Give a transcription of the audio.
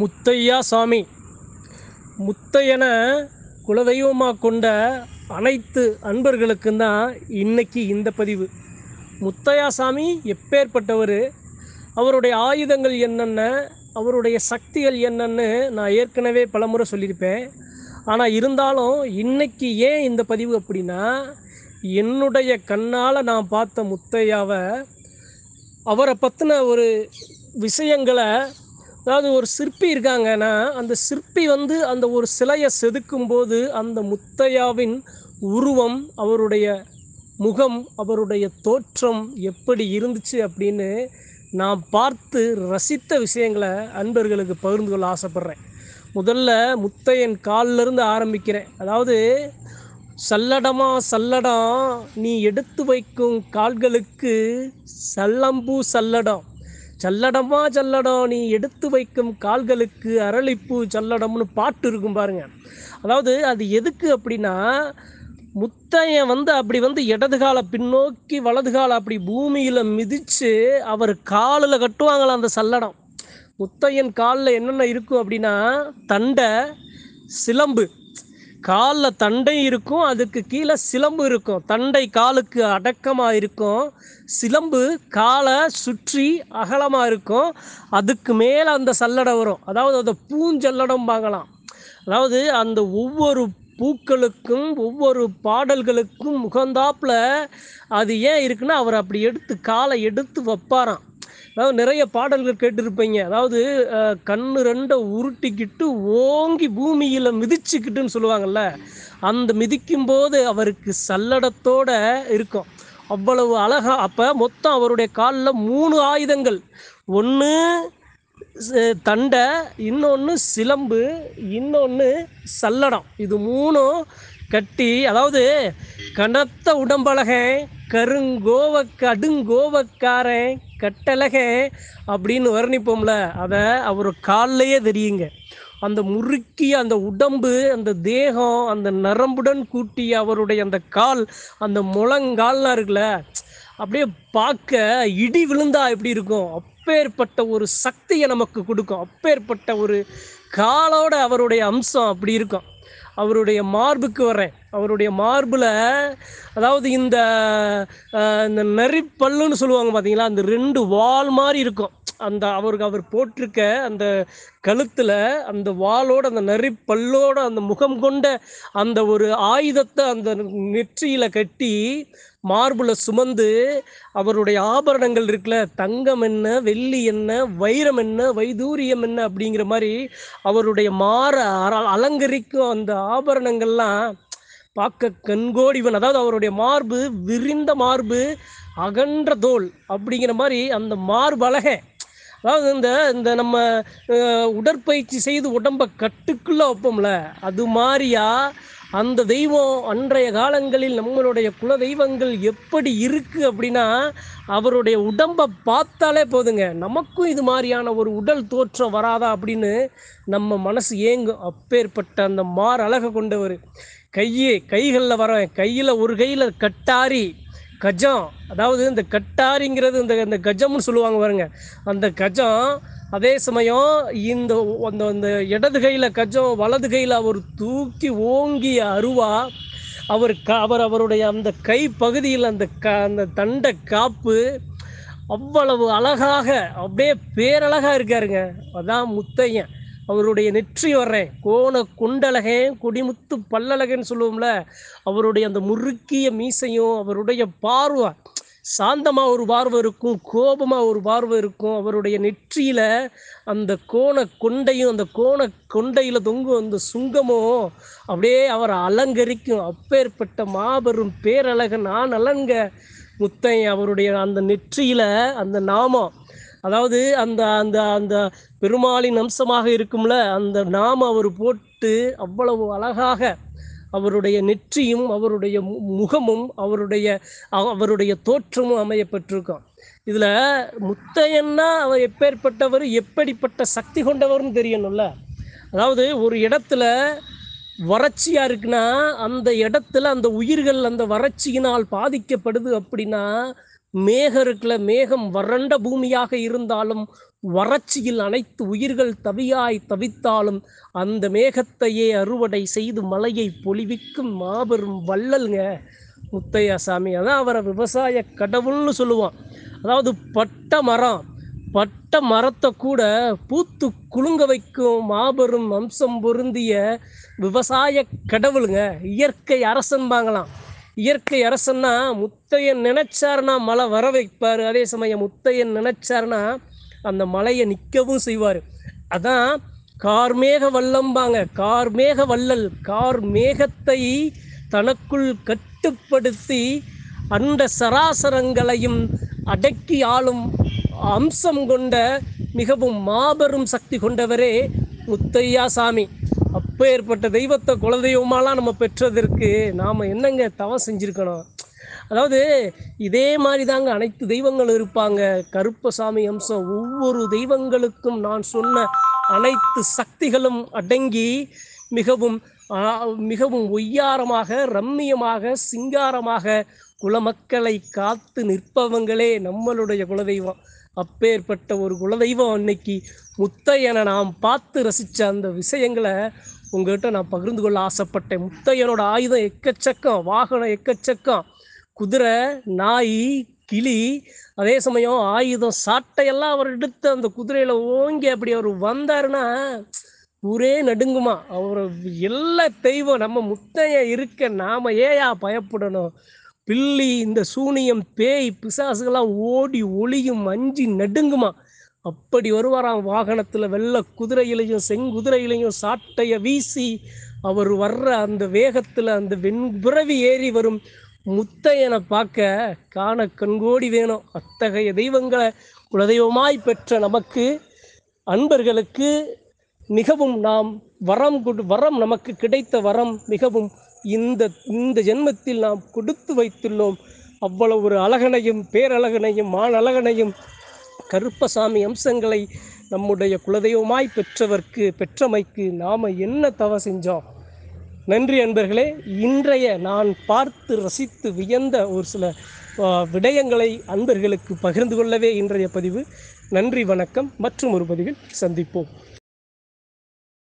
முத்தையா சாமி முத்தையனை குலதெய்வமாக கொண்ட அனைத்து அன்பர்களுக்கும் தான் இன்றைக்கி இந்த பதிவு முத்தையா சாமி எப்பேற்பட்டவர் அவருடைய ஆயுதங்கள் என்னென்ன அவருடைய சக்திகள் என்னென்னு நான் ஏற்கனவே பலமுறை சொல்லியிருப்பேன் ஆனால் இருந்தாலும் இன்றைக்கி ஏன் இந்த பதிவு அப்படின்னா என்னுடைய கண்ணால் நான் பார்த்த முத்தையாவை அவரை பற்றின ஒரு விஷயங்களை அதாவது ஒரு சிற்பி இருக்காங்கன்னா அந்த சிற்பி வந்து அந்த ஒரு சிலையை செதுக்கும் போது அந்த முத்தையாவின் உருவம் அவருடைய முகம் அவருடைய தோற்றம் எப்படி இருந்துச்சு அப்படின்னு நான் பார்த்து ரசித்த விஷயங்களை அன்பர்களுக்கு பகிர்ந்து கொள்ள ஆசைப்பட்றேன் முதல்ல முத்தையன் காலிலிருந்து ஆரம்பிக்கிறேன் அதாவது சல்லடமா சல்லடம் நீ எடுத்து வைக்கும் கால்களுக்கு சல்லம்பூ சல்லடம் சல்லடமா சல்லடம் நீ எடுத்து வைக்கும் கால்களுக்கு அரளிப்பு சல்லடம்னு பாட்டு இருக்கும் பாருங்க அதாவது அது எதுக்கு அப்படின்னா முத்தையன் வந்து அப்படி வந்து இடது காலை பின்னோக்கி வலது காலை அப்படி பூமியில் மிதித்து அவர் காலில் கட்டுவாங்களா அந்த சல்லடம் முத்தையன் காலில் என்னென்ன இருக்கும் அப்படின்னா தண்டை சிலம்பு காலில் தண்டை இருக்கும் அதுக்கு கீழே சிலம்பு இருக்கும் தண்டை காலுக்கு அடக்கமாக இருக்கும் சிலம்பு காலை சுற்றி அகலமாக இருக்கும் அதுக்கு மேலே அந்த சல்லடை வரும் அதாவது அந்த பூஞ்சல்லடம் பார்க்கலாம் அதாவது அந்த ஒவ்வொரு பூக்களுக்கும் ஒவ்வொரு பாடல்களுக்கும் முகந்தாப்பில் அது ஏன் இருக்குன்னா அவர் அப்படி எடுத்து காலை எடுத்து வைப்பாராம் அதாவது நிறைய பாடல்கள் கேட்டிருப்பீங்க அதாவது கண்ணு ரெண்டை உருட்டிக்கிட்டு ஓங்கி பூமியில் மிதிச்சுக்கிட்டுன்னு சொல்லுவாங்கள்ல அந்த மிதிக்கும் போது அவருக்கு சல்லடத்தோடு இருக்கும் அவ்வளவு அழகா அப்போ மொத்தம் அவருடைய காலில் மூணு ஆயுதங்கள் ஒன்று தண்டை இன்னொன்று சிலம்பு இன்னொன்று சல்லடம் இது மூணும் கட்டி அதாவது கனத்த உடம்பழக கருங்கோவ கடுங்கோவக்காரன் கட்டழக அப்படின்னு வர்ணிப்போம்ல அதை அவர் காலிலேயே தெரியுங்க அந்த முறுக்கிய அந்த உடம்பு அந்த தேகம் அந்த நரம்புடன் கூட்டி அவருடைய அந்த கால் அந்த முழங்கால்லாம் இருக்குல்ல அப்படியே பார்க்க இடி விழுந்தா எப்படி இருக்கும் அப்பேற்பட்ட ஒரு சக்தியை நமக்கு கொடுக்கும் அப்பேற்பட்ட ஒரு காலோட அவருடைய அம்சம் அப்படி இருக்கும் அவருடைய மார்புக்கு வரேன் அவருடைய மார்பில் அதாவது இந்த இந்த நெறிப்பல்லுன்னு சொல்லுவாங்க பார்த்தீங்களா அந்த ரெண்டு வால் மாதிரி இருக்கும் அந்த அவருக்கு அவர் போட்டிருக்க அந்த கழுத்தில் அந்த வாளோட அந்த நெறிப்பல்லோட அந்த முகம் கொண்ட அந்த ஒரு ஆயுதத்தை அந்த நெற்றியில் கட்டி மார்பில் சுமந்து அவருடைய ஆபரணங்கள் இருக்குல்ல தங்கம் என்ன வெள்ளி என்ன வைரம் என்ன வைதூரியம் என்ன அப்படிங்கிற மாதிரி அவருடைய மார அலங்கரிக்கும் அந்த ஆபரணங்கள்லாம் பார்க்க கண்கோடிவன் அதாவது அவருடைய மார்பு விரிந்த மார்பு அகன்ற தோல் அப்படிங்கிற மாதிரி அந்த மார்பு அதாவது இந்த இந்த நம்ம உடற்பயிற்சி செய்து உடம்பை கட்டுக்குள்ளே வைப்போம்ல அது மாதிரியா அந்த தெய்வம் அன்றைய காலங்களில் நம்மளுடைய குல தெய்வங்கள் எப்படி இருக்குது அப்படின்னா அவருடைய உடம்பை பார்த்தாலே போதுங்க நமக்கும் இது மாதிரியான ஒரு உடல் தோற்றம் வராதா அப்படின்னு நம்ம மனசு ஏங்கும் அப்பேற்பட்ட அந்த மார் அழகை கொண்டவர் கையே கைகளில் வர கையில் ஒரு கையில் கட்டாரி கஜம் அதாவது இந்த கட்டாரிங்கிறது இந்த இந்த கஜம்னு சொல்லுவாங்க பாருங்க அந்த கஜம் அதே சமயம் இந்த அந்த அந்த இடது கையில் கஜம் வலது கையில் அவர் தூக்கி ஓங்கிய அருவா அவர் க அவர் அவருடைய அந்த கை பகுதியில் அந்த க அந்த தண்டை காப்பு அவ்வளவு அழகாக அப்படியே பேரழகாக இருக்காருங்க அதான் முத்தையன் அவருடைய நெற்றி வர்றேன் கோண குண்டலகன் கொடிமுத்து பல்லழகன்னு சொல்லுவோம்ல அவருடைய அந்த முறுக்கிய மீசையும் அவருடைய பார்வை சாந்தமாக ஒரு பார்வை இருக்கும் கோபமாக ஒரு பார்வை இருக்கும் அவருடைய நெற்றியில் அந்த கோண கொண்டையும் அந்த கோண கொண்டையில் தொங்கும் அந்த சுங்கமும் அப்படியே அவரை அலங்கரிக்கும் அப்பேற்பட்ட மாபெரும் பேரழகன் நான் அலங்க முத்தை அவருடைய அந்த நெற்றியில் அந்த நாமம் அதாவது அந்த அந்த அந்த பெருமாளின் அம்சமாக இருக்கும்ல அந்த நாம அவர் போட்டு அவ்வளவு அழகாக அவருடைய நெற்றியும் அவருடைய முகமும் அவருடைய அவருடைய தோற்றமும் அமையப்பட்டிருக்கும் இதில் முத்தையன்னா அவர் எப்பேற்பட்டவர் எப்படிப்பட்ட சக்தி கொண்டவர்னு தெரியணும்ல அதாவது ஒரு இடத்துல வறட்சியாக இருக்குன்னா அந்த இடத்துல அந்த உயிர்கள் அந்த வறட்சியினால் பாதிக்கப்படுது அப்படின்னா மேக இருக்குல்ல மேகம் வறண்ட பூமியாக இருந்தாலும் வறட்சியில் அனைத்து உயிர்கள் தவியாய் தவித்தாலும் அந்த மேகத்தையே அறுவடை செய்து மலையை பொழிவிக்கும் மாபெரும் வள்ளல்ங்க முத்தையா சாமி அதான் அவரை விவசாய கடவுள்னு சொல்லுவான் அதாவது பட்ட மரம் பட்ட மரத்தை கூட பூத்து குலுங்க வைக்கும் மாபெரும் அம்சம் பொருந்திய விவசாய கடவுளுங்க இயற்கை அரசன்பாங்களாம் இயற்கை அரசன்னா முத்தையன் நினைச்சார்னா மழை வர வைப்பார் அதே சமயம் முத்தையன் நினைச்சார்னா அந்த மலையை நிற்கவும் செய்வார் அதான் கார்மேக வல்லம்பாங்க கார்மேக வல்லல் கார்மேகத்தை தனக்குள் கட்டுப்படுத்தி அண்ட சராசரங்களையும் அடக்கி ஆளும் அம்சம் கொண்ட மிகவும் மாபெரும் சக்தி கொண்டவரே முத்தையா சாமி ஏற்பட்ட தெய்வத்தை குலதெய்வமாலாம் நம்ம பெற்றதற்கு நாம் என்னங்க தவம் செஞ்சுருக்கணும் அதாவது இதே மாதிரி தாங்க அனைத்து தெய்வங்களும் இருப்பாங்க கருப்பசாமி அம்சம் ஒவ்வொரு தெய்வங்களுக்கும் நான் சொன்ன அனைத்து சக்திகளும் அடங்கி மிகவும் மிகவும் ஒய்யாரமாக ரம்மியமாக சிங்காரமாக குலமக்களை காத்து நிற்பவங்களே நம்மளுடைய குலதெய்வம் அப்பேற்பட்ட ஒரு குலதெய்வம் அன்னைக்கு முத்தையனை நாம் பார்த்து ரசித்த அந்த விஷயங்களை உங்ககிட்ட நான் பகிர்ந்து கொள்ள ஆசைப்பட்டேன் முத்தையனோட ஆயுதம் எக்கச்சக்கம் வாகனம் எக்கச்சக்கம் குதிரை நாய் கிளி அதே சமயம் ஆயுதம் சாட்டையெல்லாம் அவர் எடுத்து அந்த குதிரையில் ஓங்கி அப்படி அவர் வந்தாருன்னா ஊரே நடுங்குமா அவர் எல்லா தெய்வம் நம்ம முத்தைய இருக்க நாம் ஏயா பயப்படணும் பில்லி இந்த சூனியம் பேய் பிசாசுகள்லாம் ஓடி ஒளியும் அஞ்சி நடுங்குமா அப்படி வருவாராம் வாகனத்தில் வெள்ள குதிரையிலையும் செங்குதிரையிலையும் சாட்டையை வீசி அவர் வர்ற அந்த வேகத்தில் அந்த வெண்புறவி ஏறி வரும் முத்தையனை பார்க்க காண கண்கோடி வேணும் அத்தகைய தெய்வங்களை குலதெய்வமாய் பெற்ற நமக்கு அன்பர்களுக்கு மிகவும் நாம் வரம் கொடு வரம் நமக்கு கிடைத்த வரம் மிகவும் இந்த இந்த ஜென்மத்தில் நாம் கொடுத்து வைத்துள்ளோம் அவ்வளவு ஒரு அழகனையும் பேரழகனையும் மானழகனையும் கருப்பசாமி அம்சங்களை நம்முடைய குலதெய்வமாய் பெற்றவர்க்கு பெற்றமைக்கு நாம் என்ன தவ செஞ்சோம் நன்றி அன்பர்களே இன்றைய நான் பார்த்து ரசித்து வியந்த ஒரு சில விடயங்களை அன்பர்களுக்கு பகிர்ந்து கொள்ளவே இன்றைய பதிவு நன்றி வணக்கம் மற்றும் ஒரு பதிவில் சந்திப்போம்